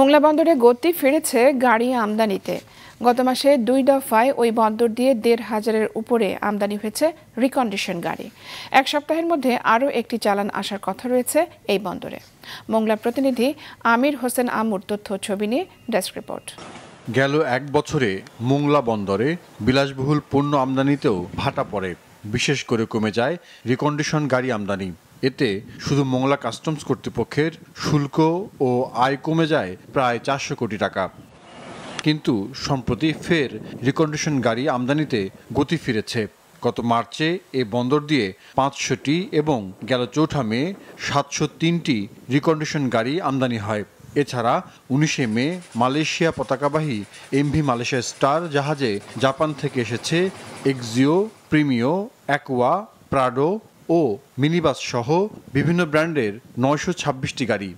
মোংলা বন্দরে গতি ফিরেছে গাড়ি আমদানিতে গত মাসে দুই দফায় ওই বন্দর দিয়ে দেড় হাজারের উপরে আমদানি হয়েছে রিকন্ডিশন গাড়ি এক সপ্তাহের মধ্যে আরও একটি চালান আসার কথা রয়েছে এই বন্দরে মোংলা প্রতিনিধি আমির হোসেন আমুর তথ্য ছবি নিয়ে ডেস্ক রিপোর্ট গেল এক বছরে মোংলা বন্দরে বিলাসবহুল পণ্য আমদানিতেও ভাটা পড়ে বিশেষ করে কমে যায় রিকন্ডিশন গাড়ি আমদানি এতে শুধু মংলা কাস্টমস কর্তৃপক্ষের শুল্ক ও আয় কমে যায় প্রায় চারশো কোটি টাকা কিন্তু সম্প্রতি ফের রিকন্ডিশন গাড়ি আমদানিতে গতি ফিরেছে গত মার্চে এ বন্দর দিয়ে পাঁচশোটি এবং গেল চৌঠা মে সাতশো তিনটি রিকন্ডিশন গাড়ি আমদানি হয় এছাড়া উনিশে মে মালয়েশিয়া পতাকাবাহী এমভি মালয়েশিয়া স্টার জাহাজে জাপান থেকে এসেছে এক্সিও প্রিমিও অ্যাকোয়া প্রাডো ও মিনিবাস সহ বিভিন্ন ব্র্যান্ডের ছাব্বিশটি গাড়ি